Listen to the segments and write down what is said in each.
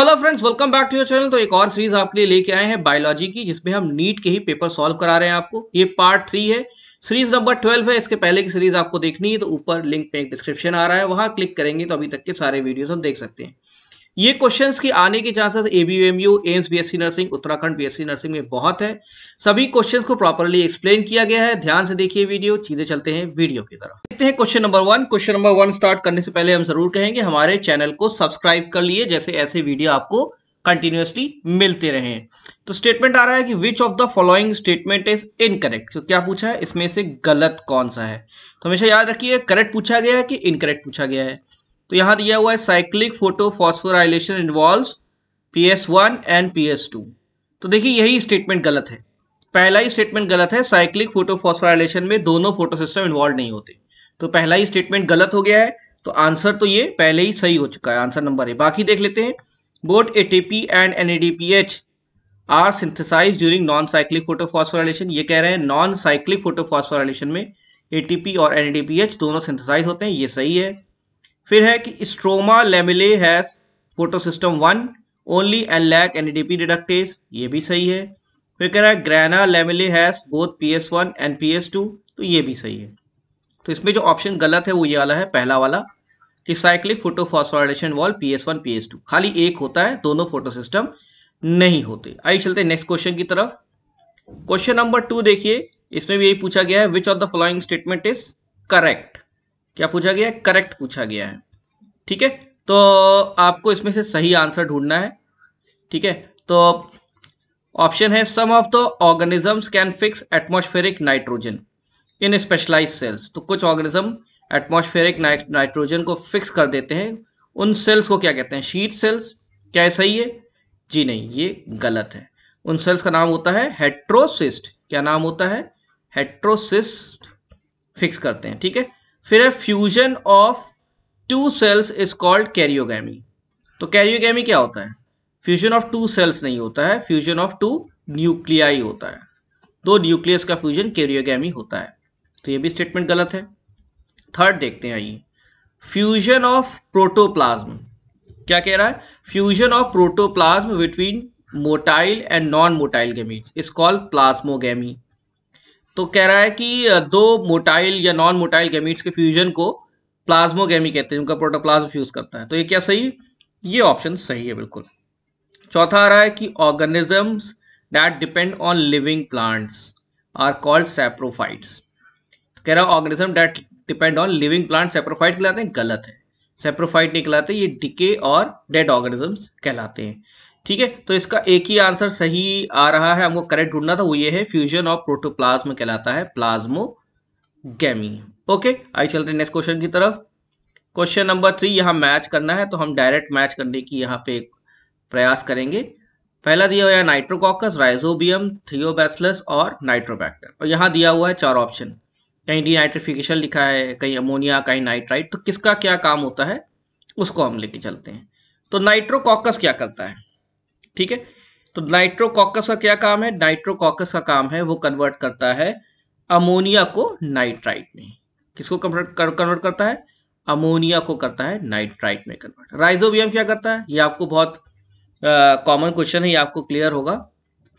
hello friends welcome back to your channel तो एक और सीरीज आपके लिए लेके आए हैं बायोलॉजी की जिसमें हम नीट के ही पेपर सॉल्व करा रहे हैं आपको ये पार्ट थ्री है सीरीज नंबर ट्वेल्व है इसके पहले की सीरीज आपको देखनी है तो ऊपर लिंक पे एक डिस्क्रिप्शन आ रहा है वहां क्लिक करेंगे तो अभी तक के सारे वीडियोज हम देख सकते हैं ये क्वेश्चंस की आने के chances ABMU AIIMS BSc nursing Uttarakhand BSc nursing में बहुत है सभी क्वेश्चंस को प्रॉपरली एक्सप्लेन किया गया है ध्यान से देखिए वीडियो चीजें चलते हैं वीडियो की तरफ देखते हैं question number one question number one start करने से पहले हम जरूर कहेंगे हमारे चैनल को सब्सक्राइब कर लिए जैसे ऐसे वीडियो आपको कंटिन्यूसली मिलते रहे तो स्टेटमेंट आ रहा है कि which of the following statement is incorrect तो क्या पूछा है इसमें से गलत कौन सा है तो हमेशा याद रखिए करेक्ट पूछा गया है कि इनकरेक्ट पूछा गया है तो यहां दिया हुआ है cyclic photo phosphorylation involve P S one and P S two तो देखिए यही स्टेटमेंट गलत है पहला ही स्टेटमेंट गलत है साइक्लिक फोटो फॉस्फोराइलेशन में दोनों फोटो सिस्टम इन्वॉल्व नहीं होते तो पहला ही स्टेटमेंट गलत हो गया है तो आंसर तो ये पहले ही सही हो चुका है आंसर नंबर ए बाकी देख लेते हैं both A T P and N A D P H are synthesise during non cyclic photophosphorylation ये कह रहे हैं नॉन साइक्लिक फोटोफॉस्फोराइलेशन में एटीपी और एच दोनों सिंथेसाइज होते हैं ये सही है फिर है कि stroma lamellae has photosystem one only and lack N D P reductase ये भी सही है फिर कह रहा है grana lamellae has both P S one and P S two तो ये भी सही है तो इसमें जो ऑप्शन गलत है वो ये वाला है पहला वाला कि cyclic photophosphorylation wall P S one P S two खाली एक होता है दोनों फोटो सिस्टम नहीं होते आइए चलते नेक्स्ट क्वेश्चन की तरफ क्वेश्चन नंबर टू देखिए इसमें भी यही पूछा गया है which of the following statement is correct क्या पूछा गया है करेक्ट पूछा गया है ठीक है तो आपको इसमें से सही आंसर ढूंढना है ठीक है तो ऑप्शन है some of the organisms can fix atmospheric nitrogen in specialise cells तो कुछ ऑर्गेनिज्म एटमोस्फेरिक नाइट्रोजन को फिक्स कर देते हैं उन सेल्स को क्या कहते हैं शीत सेल्स क्या है सही है जी नहीं ये गलत है उन सेल्स का नाम होता है हेट्रोसिस्ट क्या नाम होता है हेट्रोसिस्ट फिक्स करते हैं ठीक है फिर है fusion of two cells is called karyogamy तो कैरियोगी क्या होता है फ्यूजन ऑफ टू सेल्स नहीं होता है फ्यूजन ऑफ टू न्यूक्लियाई होता है दो न्यूक्लियस का फ्यूजन कैरियोगी होता है तो ये भी स्टेटमेंट गलत है थर्ड देखते हैं आइए फ्यूजन ऑफ प्रोटोप्लाज्म क्या कह रहा है fusion of protoplasm between motile and non motile gametes is called plasmogamy तो कह रहा है कि दो मोटाइल या नॉन मोटाइल गैमिट्स के फ्यूजन को प्लाज्मोगेमी कहते हैं उनका प्रोटोप्लाज्म फ्यूज करता है तो ये क्या सही ये ऑप्शन सही है बिल्कुल चौथा आ रहा है कि organisms that depend on living plants are called saprophytes कह रहा है organism that depend on living plant saprophyte कहलाते हैं गलत है सेप्रोफाइट नहीं कहलाते ये डिके और डेड ऑर्गेनिजम्स कहलाते हैं ठीक है तो इसका एक ही आंसर सही आ रहा है हमको करेक्ट ढूंढना था वो ये है फ्यूजन ऑफ प्रोटोप्लाज्म कहलाता है प्लाज्मो गैमी ओके आइए चलते नेक्स्ट क्वेश्चन की तरफ क्वेश्चन नंबर थ्री यहाँ मैच करना है तो हम डायरेक्ट मैच करने की यहाँ पे प्रयास करेंगे पहला दिया हुआ है नाइट्रोकॉकस राइजोबियम थियोबैसलस और नाइट्रोबैक्टर और यहाँ दिया हुआ है चार ऑप्शन कहीं डीनाइट्रिफिकेशन लिखा है कहीं अमोनिया कहीं नाइट्राइट तो किसका क्या काम होता है उसको हम लेके चलते हैं तो नाइट्रोकॉकस क्या करता है ठीक है तो नाइट्रोकॉकस का क्या काम है नाइट्रोकॉकस का काम है वो कन्वर्ट करता है अमोनिया को नाइट्राइट में किसको कन्वर्ट करता है अमोनिया को करता है नाइट्राइट में कन्वर्ट राइजोबियम क्या करता है ये आपको बहुत कॉमन क्वेश्चन है ये आपको क्लियर होगा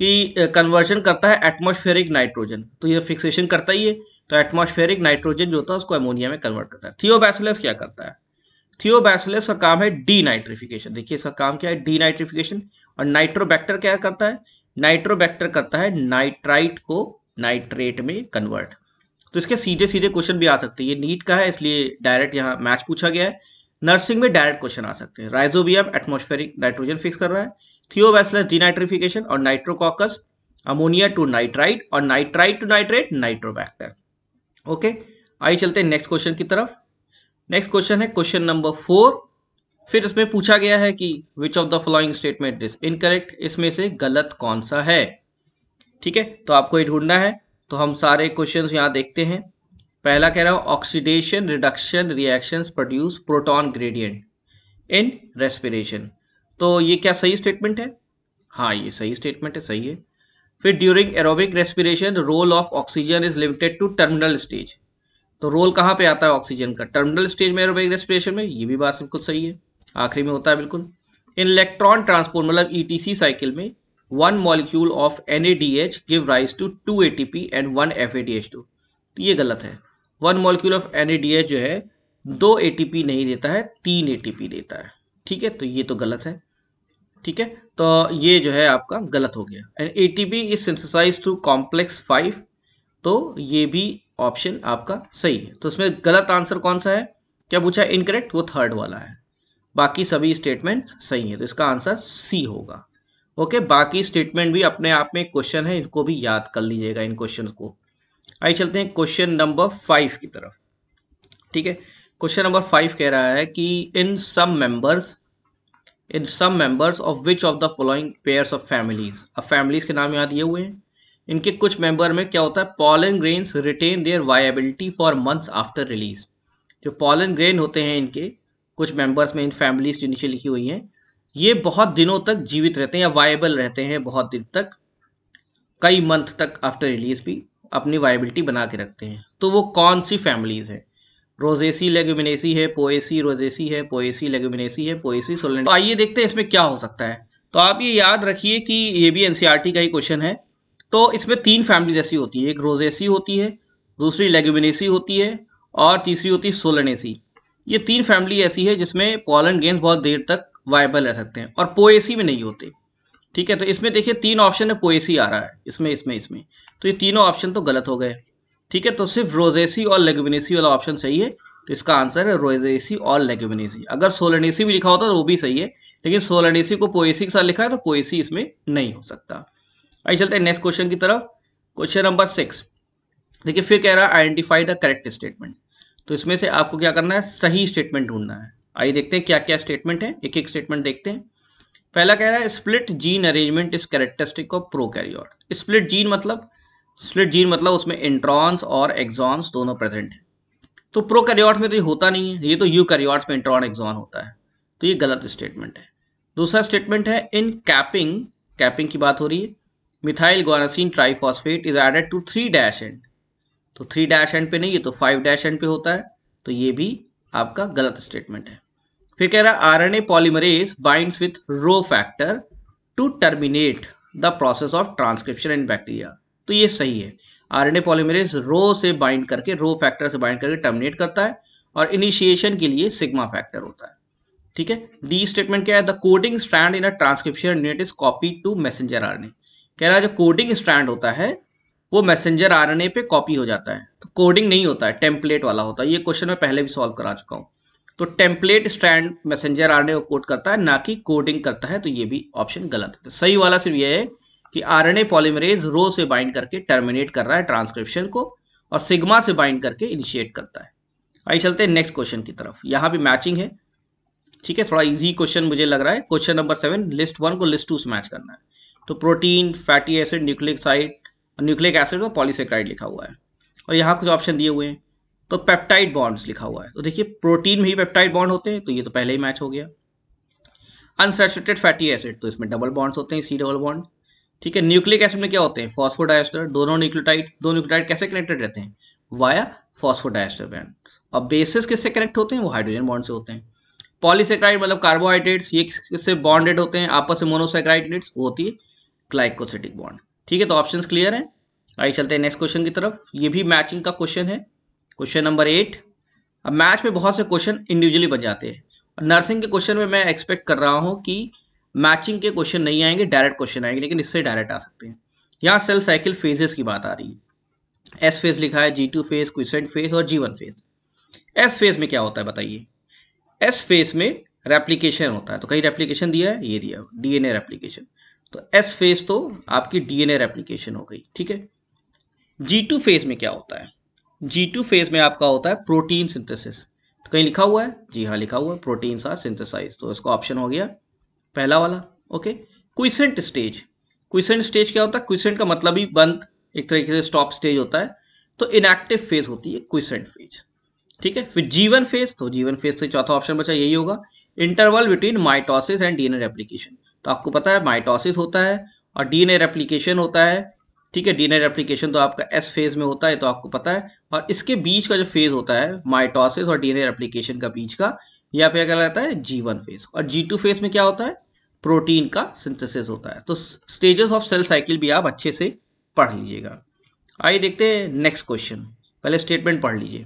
कि कन्वर्जन uh, करता है एटमोस्फेरिक नाइट्रोजन तो ये फिक्सेशन करता ही है तो एटमोस्फेरिक नाइट्रोजन जो होता है उसको अमोनिया में कन्वर्ट करता है थियोबैसिलस क्या करता है थियोबैसिलस का काम है डी नाइट्रिफिकेशन देखिए इसका काम क्या है डी नाइट्रिफिकेशन और नाइट्रोबैक्टर क्या करता है नाइट्रोबैक्टर करता है नाइट्राइट को नाइट्रेट में कन्वर्ट तो इसके सीधे सीधे क्वेश्चन भी आ सकते हैं ये नीट का है इसलिए डायरेक्ट यहाँ मैच पूछा गया है नर्सिंग में डायरेक्ट क्वेश्चन आ सकते हैं राइजोबियम एटमोस्फेरिक नाइट्रोजन फिक्स कर रहा है थियोबैसलस डीनाइट्रिफिकेशन और नाइट्रोकॉकस अमोनिया टू नाइट्राइट और nitrite to nitrate Nitrobacter okay आइए चलते हैं नेक्स्ट क्वेश्चन की तरफ नेक्स्ट क्वेश्चन है क्वेश्चन नंबर फोर फिर इसमें पूछा गया है कि which of the following statement is incorrect इसमें से गलत कौन सा है ठीक है तो आपको ये ढूंढना है तो हम सारे क्वेश्चन यहाँ देखते हैं पहला कह रहा हूँ oxidation reduction reaction produce proton gradient in respiration तो ये क्या सही स्टेटमेंट है हाँ ये सही स्टेटमेंट है सही है फिर during aerobic respiration role of oxygen is limited to terminal stage तो रोल कहाँ पे आता है ऑक्सीजन का टर्मिनल स्टेज में एरोबिक रेस्पिरेशन में ये भी बात बिल्कुल सही है आखिरी में होता है बिल्कुल इन इलेक्ट्रॉन ट्रांसपोर्ट मतलब ईटीसी e साइकिल में one molecule of N give rise to two A and one F तो ये गलत है वन मॉलिक्यूल ऑफ एन जो है दो ए नहीं देता है तीन ए देता है ठीक है तो ये तो गलत है ठीक है तो ये जो है आपका गलत हो गया and A T P is synthesise to complex five तो ये भी ऑप्शन आपका सही है तो इसमें गलत आंसर कौन सा है क्या पूछा इनकरेक्ट वो थर्ड वाला है बाकी सभी स्टेटमेंट सही है तो इसका आंसर सी होगा ओके बाकी स्टेटमेंट भी अपने आप में क्वेश्चन है इनको भी याद कर लीजिएगा इन क्वेश्चन को आइए चलते हैं क्वेश्चन नंबर फाइव की तरफ ठीक है क्वेश्चन नंबर फाइव कह रहा है कि in some members in some members of which of the following pairs of families अब फैमिलीज के नाम यहाँ दिए हुए हैं इनके कुछ मेंबर में क्या होता है pollen grains retain their viability for months after release जो पॉलन ग्रेन होते हैं इनके कुछ मेंबर्स में इन फैमिलीज नीचे लिखी हुई हैं ये बहुत दिनों तक जीवित रहते हैं या वायबल रहते हैं बहुत दिन तक कई मंथ तक आफ्टर रिलीज भी अपनी वायबिलिटी बना के रखते हैं तो वो कौन सी फैमिलीज़ हैं रोजेसी लेगुमिनेसी है पोएसी रोजेसी है पोएसी लेगुमिनेसी है पोएसी सोलेंट तो आइए देखते हैं इसमें क्या हो सकता है तो आप ये याद रखिए कि ये भी एन e का ही क्वेश्चन है तो इसमें तीन फैमिलीज ऐसी होती है एक रोजेसी होती है दूसरी लेगुमिनेसी होती है और तीसरी होती है सोलनेसी ये तीन फैमिली ऐसी है जिसमें पॉलन गेंस बहुत देर तक वायबल रह सकते हैं और पोएसी में नहीं होते ठीक है तो इसमें देखिए तीन ऑप्शन है पोएसी आ रहा है इसमें इसमें इसमें तो ये तीनों ऑप्शन तो गलत हो गए ठीक है तो सिर्फ रोजेसी और लेगविनेसी वाला ऑप्शन सही है तो इसका आंसर है रोजेसी और लेगविनेसी अगर सोलनेसी भी लिखा होता तो वो भी सही है लेकिन सोलनेसी को पोएसी के साथ लिखा है तो पोएसी इसमें नहीं हो सकता आइए चलते हैं नेक्स्ट क्वेश्चन की तरफ क्वेश्चन नंबर सिक्स देखिए फिर कह रहा है आइडेंटिफाई द करेक्ट स्टेटमेंट तो इसमें से आपको क्या करना है सही स्टेटमेंट ढूंढना है आइए देखते हैं क्या क्या स्टेटमेंट है एक एक स्टेटमेंट देखते हैं पहला कह रहा है split gene arrangement is characteristic of prokaryote split gene मतलब स्प्लिट जीन मतलब उसमें इंट्रॉन्स और एग्जॉन्स दोनों प्रेजेंट हैं तो प्रोकैरियोट्स में तो ये होता नहीं है ये तो यू में इंट्रॉन एग्जॉन होता है तो ये गलत स्टेटमेंट है दूसरा स्टेटमेंट है इन कैपिंग कैपिंग की बात हो रही है methyl guanosine triphosphate is added to three dash end तो थ्री डैश एंड पे नहीं है तो फाइव डैश एंड पे होता है तो ये भी आपका गलत स्टेटमेंट है फिर कह रहा है R N A polymerase bind with rho factor to terminate the process of transcription and bacteria तो ये सही है R N A polymerase rho से बाइंड करके रो फैक्टर से बाइंड करके टर्मिनेट करता है और इनिशिएशन के लिए सिग्मा फैक्टर होता है ठीक है डी स्टेटमेंट क्या है the coding strand in a transcription unit is copy to messenger R कह रहा है जो कोडिंग स्ट्रैंड होता है वो मैसेंजर ए पे कॉपी हो जाता है तो कोडिंग नहीं होता है टेम्पलेट वाला होता है ये क्वेश्चन मैं पहले भी सॉल्व करा चुका हूँ तो टेम्पलेट स्टैंड मैसेंजर आरएनए को कोड करता है ना कि कोडिंग करता है तो ये भी ऑप्शन गलत है तो सही वाला सिर्फ ये है कि ए पॉलीमरेज रो से बाइंड करके टर्मिनेट कर रहा है ट्रांसक्रिप्शन को और सिग्मा से बाइंड करके इनिशिएट करता है आइए चलते हैं नेक्स्ट क्वेश्चन की तरफ यहाँ भी मैचिंग है ठीक है थोड़ा इजी क्वेश्चन मुझे लग रहा है question number seven list one को लिस्ट टू से मैच करना है तो protein fatty acid nucleic side nucleic acid और पॉलीसेक्राइड लिखा हुआ है और यहाँ कुछ ऑप्शन दिए हुए हैं तो पेप्टाइड बॉन्ड्स लिखा हुआ है तो देखिए प्रोटीन में ही पेप्टाइड बॉन्ड होते हैं तो ये तो पहले ही मैच हो गया अनसेचुरेटेड फैटी एसिड तो इसमें डबल बॉन्ड्स होते हैं सी डबल बॉन्ड ठीक है न्यूक्लिक एसिड में क्या होते हैं फॉस्फोडाइस्टर दोनों न्यूक्लियोटाइड दो न्यूक्लियोटाइड कैसे कनेक्टेड रहते हैं वाया फॉस्फोडाइस्टर बैंड और बेसिस किससे कनेक्ट होते हैं वो हाइड्रोजन बॉन्ड से होते हैं पॉलीसेक्राइड मतलब कार्बोहाइड्रेट्स ये किससे बॉन्डेड होते हैं आपस में मोनोसेक्राइडेट्स वो होती है ग्लाइकोसिटिक बॉन्ड ठीक है तो ऑप्शन क्लियर है आइए चलते हैं नेक्स्ट क्वेश्चन की तरफ ये भी मैचिंग का क्वेश्चन है क्वेश्चन नंबर एट अब मैच में बहुत से क्वेश्चन इंडिविजुअली बन जाते हैं नर्सिंग के क्वेश्चन में मैं एक्सपेक्ट कर रहा हूँ कि मैचिंग के क्वेश्चन नहीं आएंगे डायरेक्ट क्वेश्चन आएंगे लेकिन इससे डायरेक्ट आ सकते हैं यहाँ सेल साइकिल फेजेस की बात आ रही है एस फेज लिखा है G two phase quiescent phase और G one phase S phase में क्या होता है बताइए एस फेज में रेप्लीकेशन होता है तो कहीं रेप्लीकेशन दिया है ये दिया डीएनए रेप्लीकेशन तो एस फेज तो आपकी डीएनए रेप्लीकेशन हो गई ठीक है जी टू फेज में क्या होता है जी टू फेज में आपका होता है प्रोटीन सिंथेसिस तो कहीं लिखा हुआ है जी हाँ लिखा हुआ है प्रोटीन आर सिंथेसाइज तो इसका ऑप्शन हो गया पहला वाला okay quiescent stage quiescent stage क्या होता है क्विसेंट का मतलब ही बंद एक तरीके से स्टॉप स्टेज होता है तो इनएक्टिव फेज होती है क्विसेंट फेज ठीक है फिर जीवन फेज तो जीवन फेज से चौथा ऑप्शन बचा यही होगा interval between mitosis and DNA replication तो आपको पता है माइटोसिस होता है और डीएनए रेप्लिकेशन होता है ठीक है डीएनए एप्लीकेशन तो आपका एस फेज में होता है तो आपको पता है और इसके बीच का जो फेज होता है माइटोसिस और डीएनए एप्लीकेशन का बीच का यहाँ पे क्या कहलाता है जी वन फेज और जी टू फेज में क्या होता है प्रोटीन का सिंथेसिस होता है तो स्टेजेस ऑफ सेल साइकिल भी आप अच्छे से पढ़ लीजिएगा आइए देखते हैं नेक्स्ट क्वेश्चन पहले स्टेटमेंट पढ़ लीजिए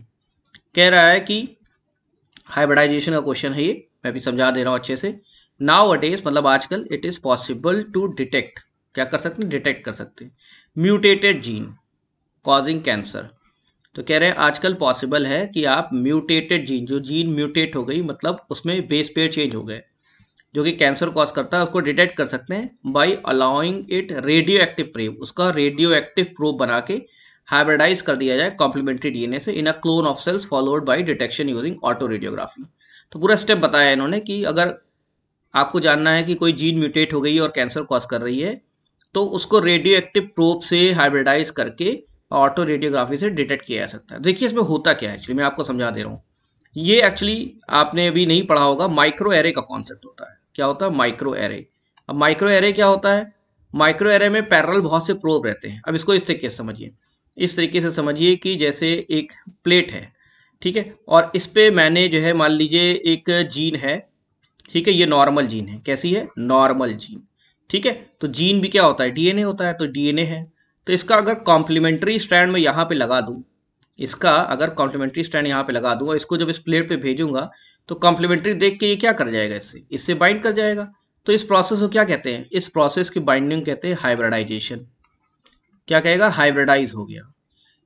कह रहा है कि हाइब्रिडाइजेशन का क्वेश्चन है ये मैं भी समझा दे रहा हूँ अच्छे से नाउ अटेज मतलब आजकल it is possible to detect क्या कर सकते हैं डिटेक्ट कर सकते हैं म्यूटेटेड जीन कॉजिंग कैंसर तो कह रहे हैं आजकल पॉसिबल है कि आप म्यूटेटेड जीन जो जीन म्यूटेट हो गई मतलब उसमें बेस पेयर चेंज हो गए जो कि कैंसर कॉज करता है उसको डिटेक्ट कर सकते हैं by allowing it radioactive probe उसका रेडियो एक्टिव प्रोव बना के हाइब्रिडाइज कर दिया जाए कॉम्प्लीमेंट्री डीएनए से in a clone of cells followed by detection using autoradiography तो पूरा स्टेप बताया इन्होंने कि अगर आपको जानना है कि कोई जीन म्यूटेट हो गई है और कैंसर कॉज कर रही है तो उसको रेडियो एक्टिव प्रोप से हाइब्रिडाइज करके ऑटो रेडियोग्राफी से डिटेक्ट किया जा सकता है देखिए इसमें होता क्या है एक्चुअली मैं आपको समझा दे रहा हूँ ये एक्चुअली आपने अभी नहीं पढ़ा होगा माइक्रो एरे का कॉन्सेप्ट होता है क्या होता है माइक्रो एरे अब माइक्रो एरे क्या होता है माइक्रो एरे में पैरल बहुत से प्रोब रहते हैं अब इसको इस तरीके से समझिए इस तरीके से समझिए कि जैसे एक प्लेट है ठीक है और इस पर मैंने जो है मान लीजिए एक जीन है ठीक है ये नॉर्मल जीन है कैसी है नॉर्मल जीन ठीक है तो जीन भी क्या होता है डीएनए होता है तो डीएनए है तो इसका अगर कॉम्प्लीमेंट्री स्टैंड में यहाँ पे लगा दूँ इसका अगर कॉम्प्लीमेंट्री स्टैंड यहाँ पे लगा दूँ और इसको जब इस प्लेट पे भेजूंगा तो कॉम्प्लीमेंट्री देख के ये क्या कर जाएगा इससे इससे बाइंड कर जाएगा तो इस प्रोसेस को क्या कहते हैं इस प्रोसेस की बाइंडिंग कहते हैं हाइब्रिडाइजेशन क्या कहेगा हाइब्रिडाइज हो गया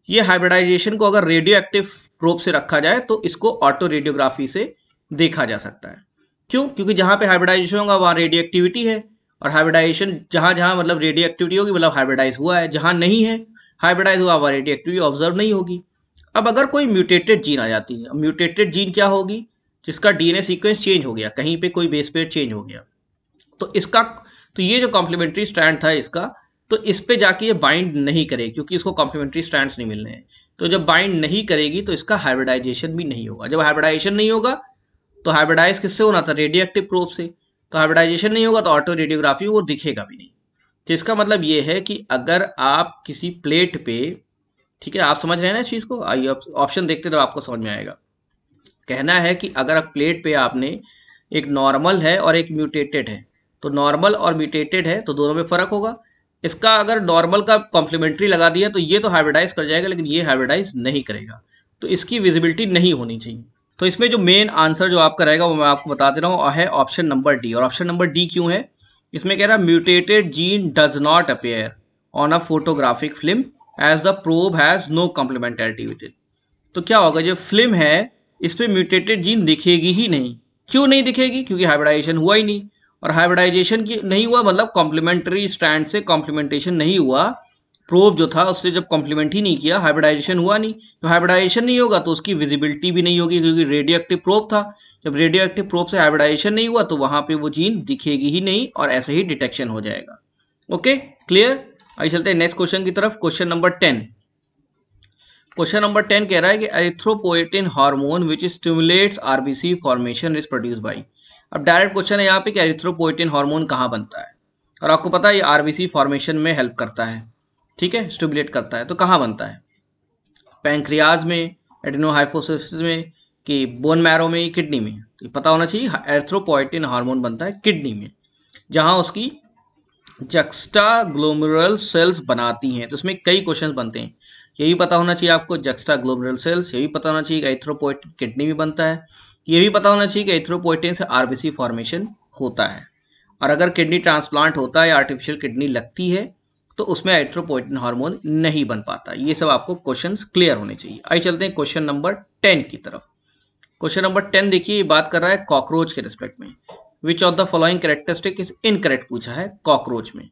ये हाइब्रिडाइजेशन को अगर रेडियो एक्टिव प्रोप से रखा जाए तो इसको ऑटो रेडियोग्राफी से देखा जा सकता है क्यों क्योंकि जहाँ पे हाइब्रिडाइजेशन होगा वहाँ रेडियो एक्टिविटी है और हाइब्रिडाइजेशन जहाँ जहाँ मतलब रेडियो एक्टिविटी होगी मतलब हाइब्रिडाइज हुआ है जहाँ नहीं है हाइब्रिडाइज हुआ वहाँ रेडियो एक्टिविटी ऑब्जर्व नहीं होगी अब अगर कोई म्यूटेटेड जीन आ जाती है म्यूटेटेड जीन क्या होगी जिसका डीएनए सीक्वेंस चेंज हो गया कहीं पे कोई बेस पेयर चेंज हो गया तो इसका तो ये जो कॉम्प्लीमेंट्री स्टैंड था इसका तो इस पे जाके ये बाइंड नहीं करेगी क्योंकि इसको कॉम्प्लीमेंट्री स्टैंड नहीं मिलने हैं तो जब बाइंड नहीं करेगी तो इसका हाइब्रिडाइजेशन भी नहीं होगा जब हाइब्रिडाइजेशन नहीं होगा तो हाइब्रिडाइज किससे होना था रेडियो एक्टिव प्रोफ से तो हाइब्रिडाइजेशन नहीं होगा तो ऑटो रेडियोग्राफी वो दिखेगा भी नहीं तो इसका मतलब ये है कि अगर आप किसी प्लेट पे ठीक है आप समझ रहे हैं ना इस चीज़ को आइए ऑप्शन देखते तो आपको समझ में आएगा कहना है कि अगर आप प्लेट पे आपने एक नॉर्मल है और एक म्यूटेटेड है तो नॉर्मल और म्यूटेटेड है तो दोनों में फ़र्क होगा इसका अगर नॉर्मल का कॉम्प्लीमेंट्री लगा दिया तो ये तो हाइब्रिडाइज कर जाएगा लेकिन ये हाइब्रिडाइज नहीं करेगा तो इसकी विजिबिलिटी नहीं होनी चाहिए तो इसमें जो मेन आंसर जो आपका रहेगा वो मैं आपको बता दे रहा हूँ है ऑप्शन नंबर डी और ऑप्शन नंबर डी क्यों है इसमें कह रहा है mutated gene does not appear on a photographic film as the probe has no complementarity with it तो क्या होगा जो फिल्म है इस पर म्यूटेटेड जीन दिखेगी ही नहीं क्यों नहीं दिखेगी क्योंकि हाइब्रिडाइजेशन हुआ ही नहीं और हाइब्रिडाइजेशन की नहीं हुआ मतलब कॉम्प्लीमेंट्री स्टैंड से कॉम्प्लीमेंटेशन नहीं हुआ प्रोब जो था उससे जब कॉम्प्लीमेंट ही नहीं किया हाइब्रिडाइजेशन हुआ नहीं जब हाइब्रिडाइजेशन नहीं होगा तो उसकी विजिबिलिटी भी नहीं होगी क्योंकि रेडियो एक्टिव प्रोब था जब रेडियो एक्टिव प्रोब से हाइब्रिडाइजेशन नहीं हुआ तो वहां पे वो जीन दिखेगी ही नहीं और ऐसे ही डिटेक्शन हो जाएगा ओके क्लियर आइए चलते हैं नेक्स्ट क्वेश्चन की तरफ question number ten question number ten कह रहा है कि erythropoietin hormone which stimulate RBC formation is produce by अब डायरेक्ट क्वेश्चन है यहाँ पे कि एरिथ्रोपोएटिन हार्मोन कहाँ बनता है और आपको पता है ये आरबीसी फॉर्मेशन में हेल्प करता है ठीक है स्टिबुलेट करता है तो कहाँ बनता है पैंक्रियाज में एडिनोहाइफोसिस में कि बोन मैरो में किडनी में तो पता होना चाहिए एर्थ्रोपोइटिन हार्मोन बनता है किडनी में जहाँ उसकी जक्स्टा ग्लोमरल सेल्स बनाती हैं तो इसमें कई क्वेश्चन बनते हैं ये भी पता होना चाहिए आपको जक्स्टा ग्लोमरल सेल्स ये भी पता होना चाहिए कि एथ्रोपोइटिन किडनी में बनता है ये भी पता होना चाहिए कि एथ्रोपोइटिन से आरबीसी फॉर्मेशन होता है और अगर किडनी ट्रांसप्लांट होता है या आर्टिफिशियल किडनी लगती है तो उसमें एट्रोपोइटिन हार्मोन नहीं बन पाता ये सब आपको क्वेश्चन क्लियर होने चाहिए आइए चलते हैं क्वेश्चन नंबर टेन की तरफ क्वेश्चन नंबर टेन देखिए बात कर रहा है कॉकरोच के रिस्पेक्ट में which of the following characteristic is incorrect पूछा है कॉकरोच में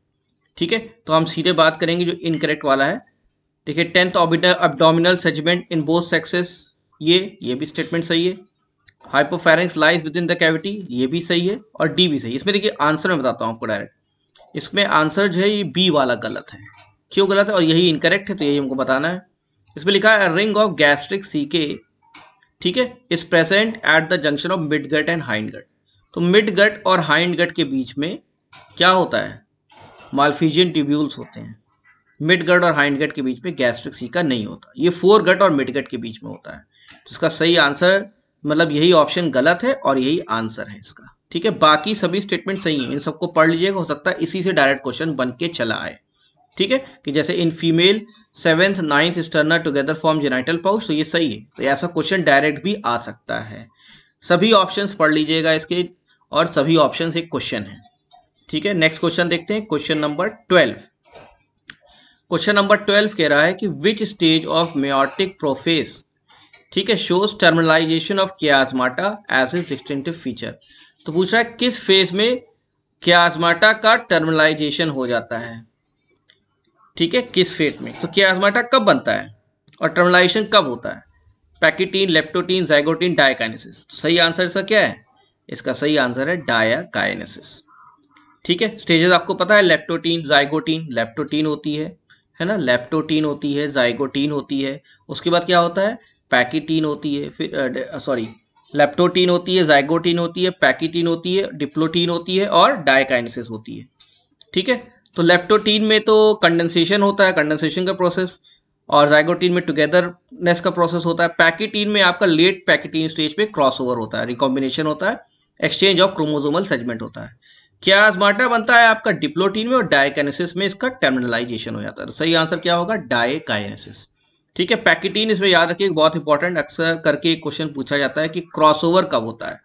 ठीक है तो हम सीधे बात करेंगे जो इनकरेक्ट वाला है है tenth abdominal segment in both sexes ये ये भी स्टेटमेंट सही है hypopharynx lies within the cavity ये भी सही है और डी भी सही है इसमें देखिए आंसर मैं बताता हूँ आपको डायरेक्ट इसमें आंसर जो है ये बी वाला गलत है क्यों गलत है और यही इनकरेक्ट है तो यही हमको बताना है इसमें लिखा है रिंग ऑफ गैस्ट्रिक सी के ठीक है इस present at the junction of midgut and hindgut तो मिड गट और हाइंड गट के बीच में क्या होता है मालफीजियन ट्यूब्यूल्स होते हैं मिड गट और हाइंड गट के बीच में गैस्ट्रिक सी का नहीं होता ये फोर गट और मिड गट के बीच में होता है तो इसका सही आंसर मतलब यही ऑप्शन गलत है और यही आंसर है इसका ठीक है बाकी सभी स्टेटमेंट सही है इन सबको पढ़ लीजिएगा हो सकता है इसी से डायरेक्ट क्वेश्चन बन के चला आए ठीक है कि जैसे in female seventh ninth sterna together form genital pouch तो ये सही है तो ऐसा क्वेश्चन डायरेक्ट भी आ सकता है सभी ऑप्शंस पढ़ लीजिएगा इसके और सभी ऑप्शंस एक क्वेश्चन है ठीक है नेक्स्ट क्वेश्चन देखते हैं question number twelve question number twelve कह रहा है कि which stage of meiotic prophase ठीक है शोज टर्मलाइजेशन ऑफ क्या एज इज डिस्टिंगटिव फीचर तो पूछ रहा है किस फेज में क्याजमाटा का टर्मलाइजेशन हो जाता है ठीक है किस फेज में तो क्याजमाटा कब बनता है और टर्मलाइजेशन कब होता है पैकेटीन लेप्टोटीन जैगोटीन डायकाइनेसिस तो सही आंसर इसका क्या है इसका सही आंसर है डायकाइनेसिस ठीक है स्टेजेस आपको पता है लेप्टोटीन जाइगोटीन लेप्टोटीन होती है है ना लेप्टोटीन होती है जाइगोटीन होती है उसके बाद क्या होता है पैकेटीन होती है फिर सॉरी लेप्टोटीन होती है जाइगोटीन होती है पैकिटीन होती है डिप्लोटीन होती है और डायकाइनसिस होती है ठीक है तो लेप्टोटीन में तो कंडेंसेशन होता है कंडेंसेशन का प्रोसेस और जाइगोटीन में टुगेदरनेस का प्रोसेस होता है पैकिटीन में आपका लेट पैकिटीन स्टेज पे क्रॉसओवर होता है रिकॉम्बिनेशन होता है एक्सचेंज ऑफ क्रोमोजोमल सेगमेंट होता है क्या आजमाटा बनता है आपका डिप्लोटीन में और डायकाइनेसिस में इसका टर्मिनलाइजेशन हो जाता है तो सही आंसर क्या होगा डायकाइनेसिस ठीक है पैकेटीन इसमें याद रखिए बहुत इंपॉर्टेंट अक्सर करके एक क्वेश्चन पूछा जाता है कि क्रॉसओवर कब होता है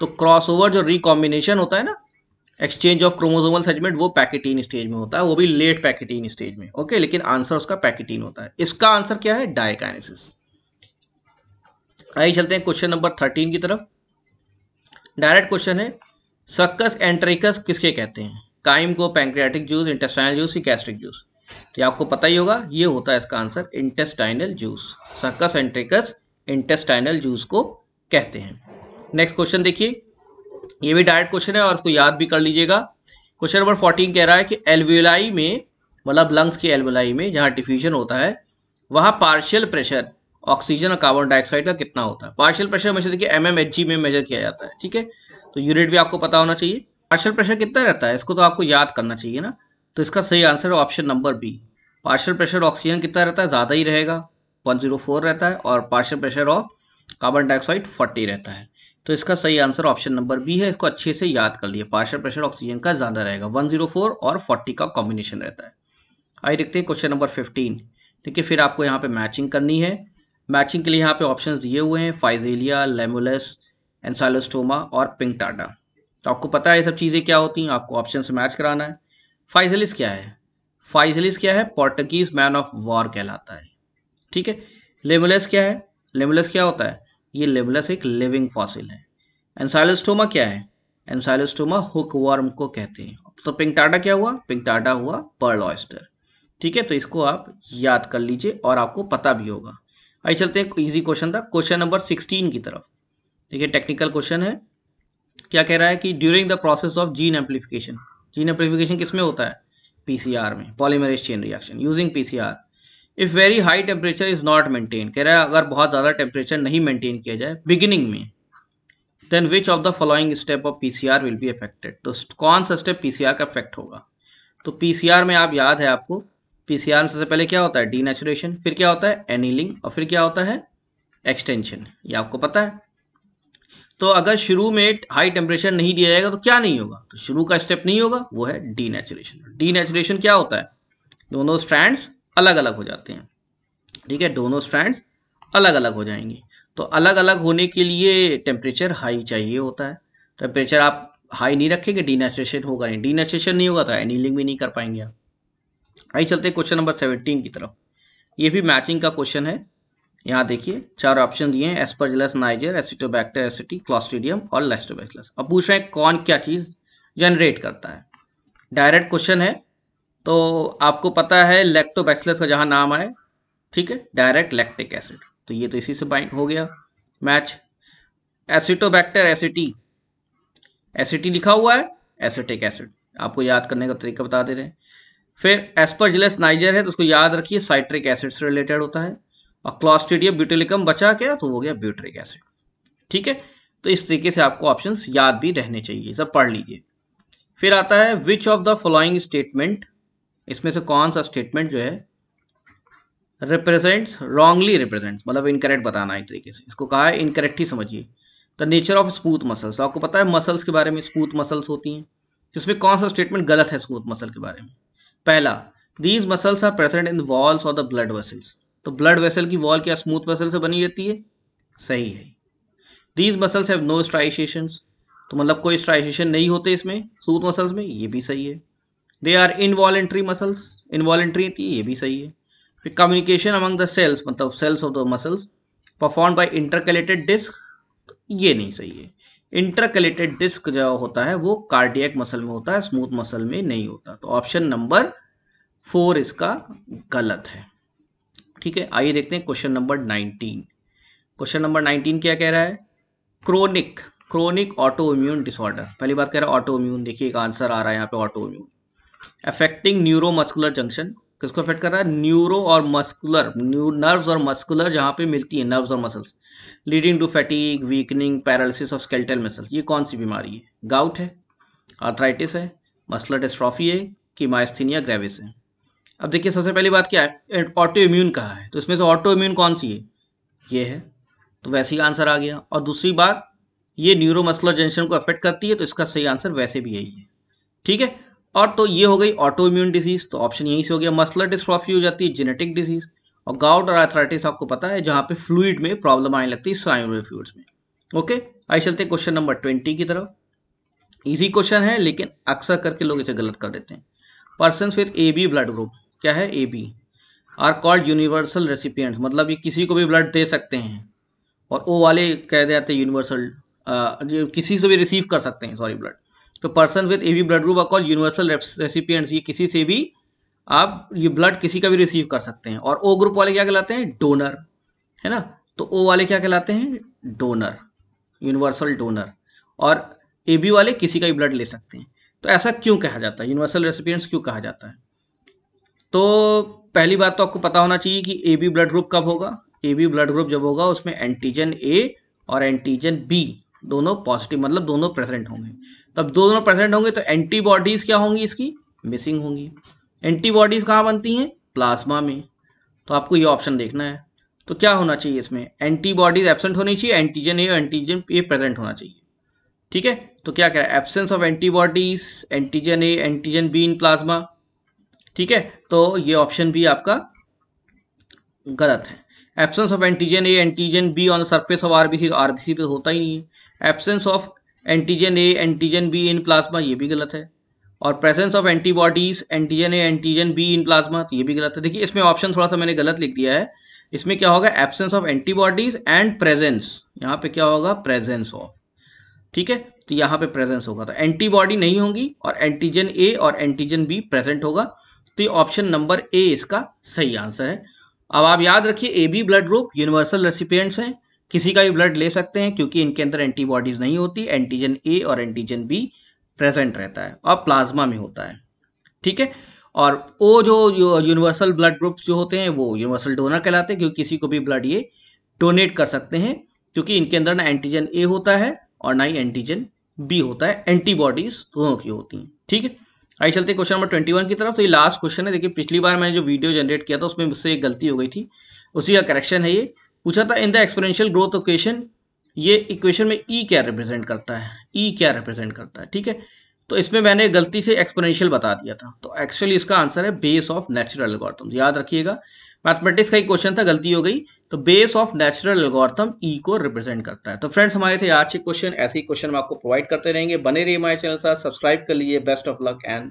तो क्रॉसओवर जो रिकॉम्बिनेशन होता है ना एक्सचेंज ऑफ क्रोमोजोमल सेगमेंट वो पैकेटीन स्टेज में होता है वो भी लेट पैकेटीन स्टेज में ओके लेकिन आंसर उसका पैकेटीन होता है इसका आंसर क्या है डायकाइनेसिस आइए चलते हैं क्वेश्चन नंबर थर्टीन की तरफ डायरेक्ट क्वेश्चन है सक्कस एंट्रिकस किसके कहते हैं काइम को पैंक्रियाटिक जूस इंटेस्टाइनल जूस या गैस्ट्रिक जूस तो ये आपको पता ही होगा ये होता है इसका answer intestinal juice succus entericus intestinal juice को कहते हैं नेक्स्ट क्वेश्चन देखिए ये भी डायरेक्ट क्वेश्चन है और इसको याद भी कर लीजिएगा क्वेश्चन नंबर फोर्टीन कह रहा है कि एल्वियोलाई में मतलब लंग्स की एल्वियोलाई में जहाँ डिफ्यूजन होता है वहाँ पार्शियल प्रेशर ऑक्सीजन और कार्बन डाइऑक्साइड का कितना होता है पार्शियल प्रेशर हमेशा देखिए एम में मेजर किया जाता है ठीक है तो यूनिट भी आपको पता होना चाहिए पार्शियल प्रेशर कितना रहता है इसको तो आपको याद करना चाहिए ना तो इसका सही आंसर है option number B partial pressure oxygen कितना रहता है ज़्यादा ही रहेगा 104 रहता है और partial pressure of carbon dioxide 40 रहता है तो इसका सही आंसर ऑप्शन नंबर बी है इसको अच्छे से याद कर लिए पार्शल प्रेशर ऑक्सीजन का ज़्यादा रहेगा 104 और 40 का कॉम्बिनेशन रहता है आइए देखते हैं क्वेश्चन नंबर 15 देखिए फिर आपको यहाँ पर मैचिंग करनी है मैचिंग के लिए यहाँ पर ऑप्शन दिए हुए हैं फाइजेलिया लेमुलस एनसाइलोस्टोमा और पिंक टाटा तो आपको पता है ये सब चीज़ें क्या होती हैं आपको ऑप्शन से मैच कराना है फाइजलिस क्या है फाइजलिस क्या है पोर्टुगीज मैन ऑफ वॉर कहलाता है ठीक है लेमुलस क्या है लेमुलस क्या होता है ये लेमुलस एक लिविंग फॉसिल है एनसाइलोस्टोमा क्या है एनसाइलोस्टोमा हुक वर्म को कहते हैं तो पिंकटाडा क्या हुआ पिंकटाडा हुआ पर्ल ऑयस्टर ठीक है तो इसको आप याद कर लीजिए और आपको पता भी होगा आइए चलते हैं इजी क्वेश्चन था क्वेश्चन नंबर सिक्सटीन की तरफ देखिए टेक्निकल क्वेश्चन है क्या कह रहा है कि during the process of gene amplification gene amplification किस में होता है पीसीआर में polymerase chain reaction using PCR if very high temperature is not maintain कह रहा है अगर बहुत ज़्यादा टेम्परेचर नहीं मेंटेन किया जाए बिगिनिंग में then which of the following step of PCR will be affected तो कौन सा स्टेप पीसीआर का अफेक्ट होगा तो पीसीआर में आप याद है आपको पीसीआर में सबसे पहले क्या होता है डीनेचुरेशन फिर क्या होता है एनीलिंग और फिर क्या होता है एक्सटेंशन ये आपको पता है तो अगर शुरू में हाई टेम्परेचर नहीं दिया जाएगा तो क्या नहीं होगा तो शुरू का स्टेप नहीं होगा वो है डीनेचुरेशन डीनेचुरेशन क्या होता है दोनों स्ट्रैंड्स अलग अलग हो जाते हैं ठीक है दोनों स्ट्रैंड्स अलग अलग हो जाएंगे तो अलग अलग होने के लिए टेम्परेचर हाई चाहिए होता है टेम्परेचर आप हाई नहीं रखेंगे डीनेचुरेशन होगा नहीं डीनेचुरेशन नहीं होगा तो एनीलिंग भी नहीं कर पाएंगे आप आई चलते क्वेश्चन नंबर सेवनटीन की तरफ ये भी मैचिंग का क्वेश्चन है यहाँ देखिए चार ऑप्शन दिए हैं Aspergillus niger Acetobacter aceti Clostridium और लेस्टोबैक्लस अब पूछ रहे हैं कौन क्या चीज़ जनरेट करता है डायरेक्ट क्वेश्चन है तो आपको पता है लेक्टोबैक्सलस का जहाँ नाम आए ठीक है डायरेक्ट लैक्टिक एसिड तो ये तो इसी से बाइंड हो गया मैच एसिटोबैक्टर एसिटी एसिटी लिखा हुआ है एसिटिक एसिड आपको याद करने का तरीका बता दे रहे हैं फिर एस्परजिलस नाइजर है तो उसको याद रखिए साइट्रिक एसिड से रिलेटेड होता है और क्लॉस्ट्रीडिया ब्यूटेलिकम बचा क्या तो हो गया ब्यूट्रिक एसिड ठीक है तो इस तरीके से आपको ऑप्शन याद भी रहने चाहिए सब पढ़ लीजिए फिर आता है which of the following statement इसमें से कौन सा स्टेटमेंट जो है रिप्रेजेंट्स रॉन्गली रिप्रेजेंट्स मतलब इनकरेक्ट बताना एक तरीके से इसको कहा है इनकरेक्ट ही समझिए the nature of smooth muscles आपको पता है मसल्स के बारे में स्पूत मसल्स होती हैं जिसमें तो कौन सा स्टेटमेंट गलत है स्पूत मसल के बारे में पहला these muscles are present in walls of the blood vessels तो ब्लड वेसल की वॉल क्या स्मूथ वेसल से बनी रहती है सही है these muscles have no striation तो मतलब कोई स्ट्राइशेशन नहीं होते इसमें स्मूथ मसल्स में ये भी सही है they are involuntary muscles involuntary थी ये भी सही है फिर कम्युनिकेशन अमंग द सेल्स मतलब cells of the muscles perform by intercalated disc तो ये नहीं सही है इंटरकलेटेड डिस्क जो होता है वो कार्डियक मसल में होता है स्मूथ मसल में नहीं होता तो ऑप्शन नंबर फोर इसका गलत है ठीक है आइए देखते हैं question number nineteen question number nineteen क्या कह रहा है chronic chronic autoimmune disorder पहली बात कह रहा है ऑटो इम्यून देखिए एक आंसर आ रहा है यहाँ पे autoimmune affecting neuromuscular junction किसको अफेक्ट कर रहा है न्यूरो और मस्कुलर नर्व्स और मस्कुलर जहाँ पे मिलती है नर्व्स और muscles leading to fatigue weakening paralysis of skeletal muscles ये कौन सी बीमारी है गाउट है आर्थराइटिस है मसलर डिस्ट्रॉफी है कि माइस्थीनिया ग्रेविस है अब देखिए सबसे पहली बात क्या है ऑटो इम्यून कहा है तो इसमें से ऑटो इम्यून कौन सी है ये है तो वैसे ही आंसर आ गया और दूसरी बात ये न्यूरोमस्कुलर जंक्शन को अफेक्ट करती है तो इसका सही आंसर वैसे भी यही है ठीक है और तो ये हो गई ऑटो इम्यून डिजीज़ तो ऑप्शन यहीं से हो गया मसलर डिस्ट्रॉफी हो जाती है जेनेटिक डिजीज़ और गाउट और आर्थराइटिस आपको पता है जहाँ पे फ्लूड में प्रॉब्लम आने लगती है फ्लूड्स में ओके आई चलते क्वेश्चन नंबर ट्वेंटी की तरफ इजी क्वेश्चन है लेकिन अक्सर करके लोग इसे गलत कर देते हैं person with A B blood group क्या है A B are called universal recipient मतलब ये किसी को भी ब्लड दे सकते हैं और ओ वाले कह जाते हैं यूनिवर्सल किसी से भी रिसीव कर सकते हैं सॉरी ब्लड तो person with A B blood group are called universal recipient ये किसी से भी आप ये ब्लड किसी का भी रिसीव कर सकते हैं और ओ ग्रुप वाले क्या कहलाते हैं डोनर है ना तो ओ वाले क्या कहलाते हैं डोनर यूनिवर्सल डोनर और ए बी वाले किसी का भी ब्लड ले सकते हैं तो ऐसा क्यों कहा जाता है यूनिवर्सल रेसिपियंट्स क्यों कहा जाता है तो पहली बात तो आपको पता होना चाहिए कि ए बी ब्लड ग्रुप कब होगा ए बी ब्लड ग्रुप जब होगा उसमें एंटीजन ए और एंटीजन बी दोनों पॉजिटिव मतलब दोनों प्रेजेंट होंगे तब दोनों प्रेजेंट होंगे तो एंटीबॉडीज़ क्या होंगी इसकी मिसिंग होंगी एंटीबॉडीज़ कहाँ बनती हैं प्लाज्मा में तो आपको ये ऑप्शन देखना है तो क्या होना चाहिए इसमें एंटीबॉडीज एबसेंट होनी चाहिए एंटीजन ए और एंटीजन ए प्रेजेंट होना चाहिए ठीक है तो क्या कह रहा है absence of antibodies antigen A antigen B in plasma ठीक है तो ये ऑप्शन भी आपका गलत है absence of antigen A antigen B on surface of RBC RBC पे होता ही नहीं है absence of antigen A antigen B in plasma ये भी गलत है और presence of antibodies antigen A antigen B in plasma तो ये भी गलत है देखिए इसमें ऑप्शन थोड़ा सा मैंने गलत लिख दिया है इसमें क्या होगा absence of antibodies and presence यहाँ पे क्या होगा प्रेजेंस ऑफ ठीक है तो यहाँ पे प्रेजेंस होगा तो एंटीबॉडी नहीं होगी और एंटीजन ए और एंटीजन बी प्रेजेंट होगा तो ऑप्शन नंबर ए इसका सही आंसर है अब आप याद रखिए A B blood group universal recipients हैं किसी का भी ब्लड ले सकते हैं क्योंकि इनके अंदर एंटीबॉडीज नहीं होती एंटीजन ए और एंटीजन बी प्रेजेंट रहता है और प्लाज्मा में होता है ठीक है और ओ जो यूनिवर्सल ब्लड ग्रुप्स जो होते हैं वो यूनिवर्सल डोनर कहलाते हैं क्योंकि किसी को भी ब्लड ये डोनेट कर सकते हैं क्योंकि इनके अंदर ना एंटीजन ए होता है और ना ही एंटीजन बी होता है एंटीबॉडीज दोनों की होती हैं ठीक है आई चलते क्वेश्चन नंबर ट्वेंटी वन की तरफ तो ये लास्ट क्वेश्चन है देखिए पिछली बार मैंने जो वीडियो जनरेट किया था उसमें मुझसे एक गलती हो गई थी उसी का करेक्शन है ये पूछा था in the exponential growth equation ये इक्वेशन में ई e क्या रिप्रेजेंट करता है ई e क्या रिप्रेजेंट करता है ठीक है तो इसमें मैंने गलती से एक्सपोनेंशियल बता दिया था तो एक्चुअली इसका आंसर है बेस ऑफ नेचुरल एल्गोरिथम्स याद रखिएगा मैथमेटिक्स का ही क्वेश्चन था गलती हो गई तो base of natural algorithm e को रिप्रेजेंट करता है तो फ्रेंड्स हमारे थे आज के क्वेश्चन ऐसे ही क्वेश्चन हम आपको प्रोवाइड करते रहेंगे बने रहिए हमारे चैनल साथ सब्सक्राइब कर लीजिए बेस्ट ऑफ लक एंड